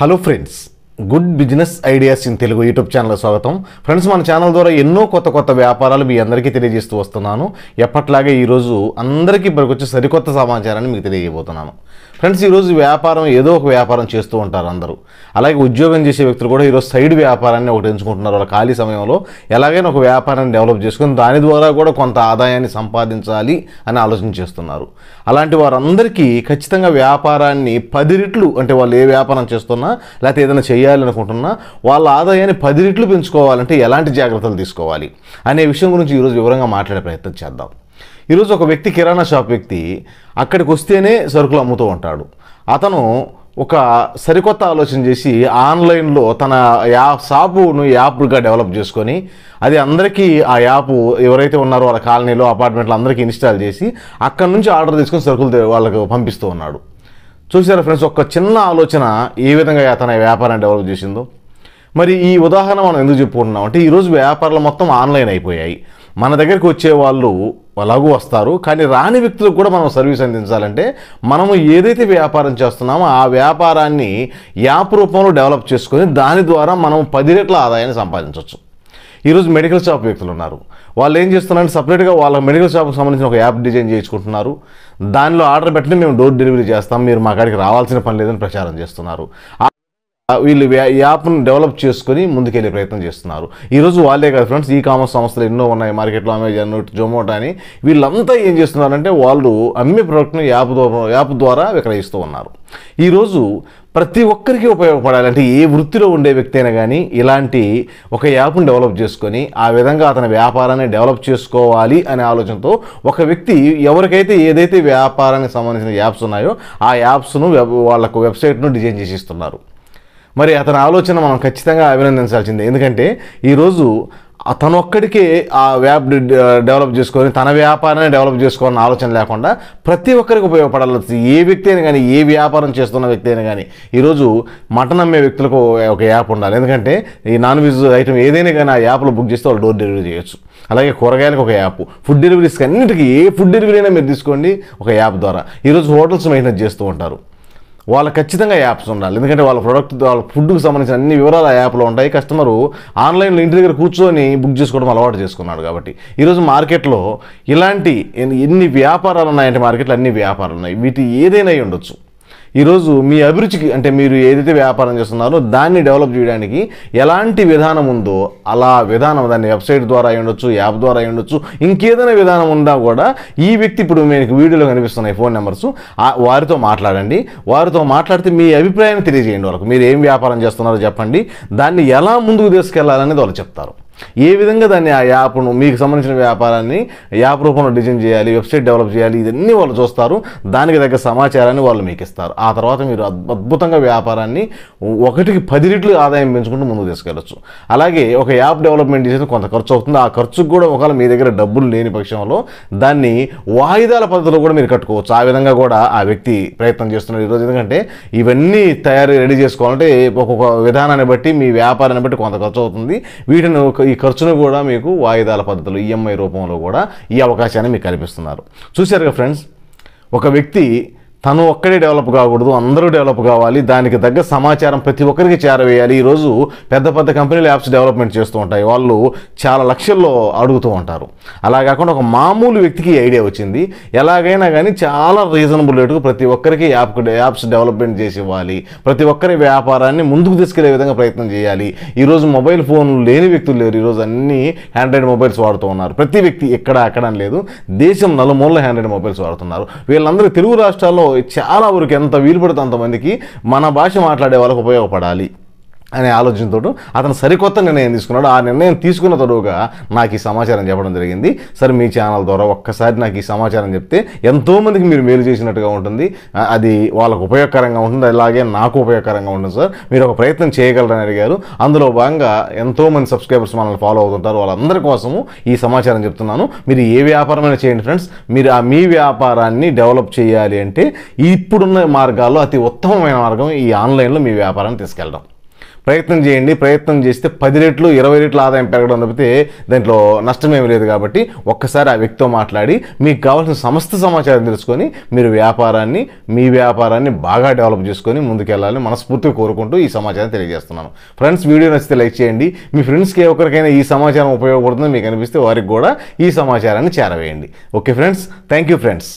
hello friends good business ideas in Telugu YouTube channel స్వాగతం friends మన channel ద్వారా ఎన్నో కొత్త కొత్త వ్యాపారాలు మీ అందరికీ తెలియజేస్తూ వస్తున్నాను ఎప్పట్లాగే ఈరోజు అందరికీ ఇప్పటికొచ్చే సరికొత్త సమాచారాన్ని మీకు తెలియజేయబోతున్నాను ఫ్రెండ్స్ ఈరోజు వ్యాపారం ఏదో ఒక వ్యాపారం చేస్తూ ఉంటారు అందరూ అలాగే ఉద్యోగం చేసే వ్యక్తులు కూడా ఈరోజు సైడ్ వ్యాపారాన్ని ఒకటి ఎంచుకుంటున్నారు వాళ్ళ ఖాళీ సమయంలో ఎలాగైనా ఒక వ్యాపారాన్ని డెవలప్ చేసుకుని దాని ద్వారా కూడా కొంత ఆదాయాన్ని సంపాదించాలి అని ఆలోచన చేస్తున్నారు అలాంటి వారందరికీ ఖచ్చితంగా వ్యాపారాన్ని పది రెట్లు అంటే వాళ్ళు ఏ వ్యాపారం చేస్తున్నా లేకపోతే ఏదైనా చేయాలనుకుంటున్నా వాళ్ళ ఆదాయాన్ని పది రెట్లు పెంచుకోవాలంటే ఎలాంటి జాగ్రత్తలు తీసుకోవాలి అనే విషయం గురించి ఈరోజు వివరంగా మాట్లాడే ప్రయత్నం చేద్దాం ఈరోజు ఒక వ్యక్తి కిరాణా షాప్ వ్యక్తి అక్కడికి వస్తేనే సరుకులు అమ్ముతూ ఉంటాడు అతను ఒక సరికొత్త ఆలోచన చేసి ఆన్లైన్లో తన యా షాపును యాప్గా డెవలప్ చేసుకొని అది అందరికీ ఆ యాప్ ఎవరైతే ఉన్నారో వాళ్ళ కాలనీలో అపార్ట్మెంట్లో అందరికీ ఇన్స్టాల్ చేసి అక్కడి నుంచి ఆర్డర్ తీసుకొని సరుకులు వాళ్ళకు పంపిస్తూ ఉన్నాడు చూసారా ఫ్రెండ్స్ ఒక చిన్న ఆలోచన ఏ విధంగా తన వ్యాపారాన్ని డెవలప్ చేసిందో మరి ఈ ఉదాహరణ మనం ఎందుకు చెప్పుకుంటున్నాం అంటే ఈరోజు వ్యాపారాలు మొత్తం ఆన్లైన్ అయిపోయాయి మన దగ్గరికి వచ్చే వాళ్ళు అలాగూ వస్తారు కానీ రాని వ్యక్తులకు కూడా మనం సర్వీస్ అందించాలంటే మనము ఏదైతే వ్యాపారం చేస్తున్నామో ఆ వ్యాపారాన్ని యాప్ రూపంలో డెవలప్ చేసుకొని దాని ద్వారా మనం పది రెట్ల ఆదాయాన్ని సంపాదించవచ్చు ఈరోజు మెడికల్ షాప్ వ్యక్తులు ఉన్నారు వాళ్ళు ఏం చేస్తున్నారంటే సపరేట్గా వాళ్ళ మెడికల్ షాప్కి సంబంధించిన ఒక యాప్ డిజైన్ చేయించుకుంటున్నారు దానిలో ఆర్డర్ పెట్టిన మేము డోర్ డెలివరీ చేస్తాం మీరు మా కాడికి రావాల్సిన పని లేదని ప్రచారం చేస్తున్నారు వీళ్ళు ఈ యాప్ను డెవలప్ చేసుకుని ముందుకెళ్ళే ప్రయత్నం చేస్తున్నారు ఈరోజు వాళ్ళే కాదు ఫ్రెండ్స్ ఈ కామర్స్ సంస్థలు ఎన్నో ఉన్నాయి మార్కెట్లో అమెజాన్ జొమాటో అని వీళ్ళంతా ఏం చేస్తున్నారంటే వాళ్ళు అమ్మే ప్రోడక్ట్ని యాప్ ద్వారా యాప్ ద్వారా విక్రయిస్తూ ఉన్నారు ఈరోజు ప్రతి ఒక్కరికి ఉపయోగపడాలి అంటే ఏ వృత్తిలో ఉండే వ్యక్తి అయినా కానీ ఇలాంటి ఒక యాప్ను డెవలప్ చేసుకొని ఆ విధంగా అతని వ్యాపారాన్ని డెవలప్ చేసుకోవాలి అనే ఆలోచనతో ఒక వ్యక్తి ఎవరికైతే ఏదైతే వ్యాపారానికి సంబంధించిన యాప్స్ ఉన్నాయో ఆ యాప్స్ను వాళ్ళకు వెబ్సైట్ను డిజైన్ చేసి ఇస్తున్నారు మరి అతని ఆలోచన మనం ఖచ్చితంగా అభినందించాల్సిందే ఎందుకంటే ఈరోజు ఒక్కడికే ఆ వ్యాప్ డెవలప్ చేసుకొని తన వ్యాపారాన్ని డెవలప్ చేసుకోవాలని ఆలోచన లేకుండా ప్రతి ఒక్కరికి ఉపయోగపడాలి ఏ వ్యక్తి అయినా కానీ ఏ వ్యాపారం చేస్తున్న వ్యక్తి అయినా కానీ ఈరోజు మటన్ అమ్మే వ్యక్తులకు ఒక యాప్ ఉండాలి ఎందుకంటే ఈ నాన్ వెజ్ ఐటమ్ ఏదైనా కానీ ఆ యాప్లో బుక్ చేస్తే వాళ్ళు డోర్ డెలివరీ చేయొచ్చు అలాగే కూరగాయలకు ఒక యాప్ ఫుడ్ డెలివరీస్కి అన్నిటికీ ఏ ఫుడ్ డెలివరీ అయినా మీరు తీసుకోండి ఒక యాప్ ద్వారా ఈరోజు హోటల్స్ మెయింటైన్ చేస్తూ ఉంటారు వాళ్ళ ఖచ్చితంగా యాప్స్ ఉండాలి ఎందుకంటే వాళ్ళ ప్రొడక్ట్ వాళ్ళ ఫుడ్కి సంబంధించిన అన్ని వివరాలు ఆ యాప్లో ఉంటాయి కస్టమరు ఆన్లైన్లో ఇంటి దగ్గర కూర్చొని బుక్ చేసుకోవడం అలవాటు చేసుకున్నాడు కాబట్టి ఈరోజు మార్కెట్లో ఇలాంటి ఎన్ని వ్యాపారాలు ఉన్నాయంటే మార్కెట్లో అన్ని వ్యాపారాలు ఉన్నాయి వీటి ఏదైనా ఉండొచ్చు ఈరోజు మీ అభిరుచికి అంటే మీరు ఏదైతే వ్యాపారం చేస్తున్నారో దాన్ని డెవలప్ చేయడానికి ఎలాంటి విధానం ఉందో అలా విధానం దాన్ని వెబ్సైట్ ద్వారా ఉండొచ్చు యాప్ ద్వారా ఉండొచ్చు ఇంకేదైనా విధానం ఉందా కూడా ఈ వ్యక్తి ఇప్పుడు మీకు వీడియోలో కనిపిస్తున్నాయి ఫోన్ నెంబర్స్ వారితో మాట్లాడండి వారితో మాట్లాడితే మీ అభిప్రాయాన్ని తెలియజేయండి వాళ్ళకు మీరు ఏం వ్యాపారం చేస్తున్నారో చెప్పండి దాన్ని ఎలా ముందుకు తీసుకెళ్లాలనేది వాళ్ళు చెప్తారు ఏ విధంగా దాన్ని ఆ యాప్ను మీకు సంబంధించిన వ్యాపారాన్ని యాప్ రూపంలో డిజైన్ చేయాలి వెబ్సైట్ డెవలప్ చేయాలి ఇదన్నీ వాళ్ళు చూస్తారు దానికి తగ్గ సమాచారాన్ని వాళ్ళు మీకు ఇస్తారు ఆ తర్వాత మీరు అద్భుతంగా వ్యాపారాన్ని ఒకటికి పది రెట్లు ఆదాయం పెంచుకుంటూ ముందుకు తీసుకెళ్ళచ్చు అలాగే ఒక యాప్ డెవలప్మెంట్ చేసిన కొంత ఖర్చు అవుతుంది ఆ ఖర్చుకు కూడా ఒకవేళ మీ దగ్గర డబ్బులు లేని పక్షంలో దాన్ని వాయిదాల పద్ధతిలో కూడా మీరు కట్టుకోవచ్చు ఆ విధంగా కూడా ఆ వ్యక్తి ప్రయత్నం చేస్తున్నాడు ఈరోజు ఎందుకంటే ఇవన్నీ తయారు రెడీ చేసుకోవాలంటే ఒక్కొక్క విధానాన్ని బట్టి మీ వ్యాపారాన్ని బట్టి కొంత ఖర్చు అవుతుంది వీటిని ఈ ఖర్చును కూడా మీకు వాయిదాల పద్ధతులు ఈఎంఐ e రూపంలో కూడా ఈ అవకాశాన్ని మీకు కల్పిస్తున్నారు చూశారుగా ఫ్రెండ్స్ ఒక వ్యక్తి తను ఒక్కడే డెవలప్ కాకూడదు అందరూ డెవలప్ కావాలి దానికి తగ్గ సమాచారం ప్రతి ఒక్కరికి చేరవేయాలి ఈరోజు పెద్ద పెద్ద కంపెనీలు యాప్స్ డెవలప్మెంట్ చేస్తూ ఉంటాయి వాళ్ళు చాలా లక్షల్లో అడుగుతూ ఉంటారు అలా కాకుండా ఒక మామూలు వ్యక్తికి ఐడియా వచ్చింది ఎలాగైనా కానీ చాలా రీజనబుల్ రేటుకు ప్రతి ఒక్కరికి యాప్ యాప్స్ డెవలప్మెంట్ చేసి ఇవ్వాలి ప్రతి ఒక్కరి వ్యాపారాన్ని ముందుకు తీసుకెళ్లే విధంగా ప్రయత్నం చేయాలి ఈరోజు మొబైల్ ఫోన్ లేని వ్యక్తులు లేరు ఈరోజు అన్ని హ్యాండ్రాయిడ్ మొబైల్స్ వాడుతూ ఉన్నారు ప్రతి వ్యక్తి ఎక్కడ అక్కడ లేదు దేశం నలుమూలల హ్యాండ్రాయిడ్ మొబైల్స్ వాడుతున్నారు వీళ్ళందరూ తెలుగు రాష్ట్రాల్లో చాలా వరకు ఎంత వీలు పడితే అంతమందికి మన భాష మాట్లాడే వాళ్ళకు ఉపయోగపడాలి అనే ఆలోచనతో అతను సరికొత్త నిర్ణయం తీసుకున్నాడు ఆ నిర్ణయం తీసుకున్న తరువుగా నాకు ఈ సమాచారం చెప్పడం జరిగింది సార్ మీ ఛానల్ ద్వారా ఒక్కసారి నాకు ఈ సమాచారం చెప్తే ఎంతోమందికి మీరు మేలు చేసినట్టుగా ఉంటుంది అది వాళ్ళకు ఉపయోగకరంగా ఉంటుంది అలాగే నాకు ఉపయోగకరంగా ఉంటుంది సార్ మీరు ఒక ప్రయత్నం చేయగలరని అడిగారు అందులో భాగంగా ఎంతోమంది సబ్స్క్రైబర్స్ మనల్ని ఫాలో అవుతుంటారు వాళ్ళందరి కోసము ఈ సమాచారం చెప్తున్నాను మీరు ఏ వ్యాపారమైనా చేయండి ఫ్రెండ్స్ మీరు ఆ మీ వ్యాపారాన్ని డెవలప్ చేయాలి అంటే ఇప్పుడున్న మార్గాల్లో అతి ఉత్తమమైన మార్గం ఈ ఆన్లైన్లో మీ వ్యాపారాన్ని తీసుకెళ్ళడం ప్రయత్నం చేయండి ప్రయత్నం చేస్తే పది రెట్లు ఇరవై రెట్లు ఆదాయం పెరగడం తప్పితే దాంట్లో నష్టమేమి లేదు కాబట్టి ఒక్కసారి ఆ వ్యక్తితో మాట్లాడి మీకు కావాల్సిన సమస్త సమాచారం తెలుసుకొని మీరు వ్యాపారాన్ని మీ వ్యాపారాన్ని బాగా డెవలప్ చేసుకొని ముందుకెళ్ళాలని మనస్ఫూర్తిగా కోరుకుంటూ ఈ సమాచారం తెలియజేస్తున్నాను ఫ్రెండ్స్ వీడియో నచ్చితే లైక్ చేయండి మీ ఫ్రెండ్స్కి ఒక్కరికైనా ఈ సమాచారం ఉపయోగపడుతుందో మీకు అనిపిస్తే వారికి కూడా ఈ సమాచారాన్ని చేరవేయండి okay friends thank you friends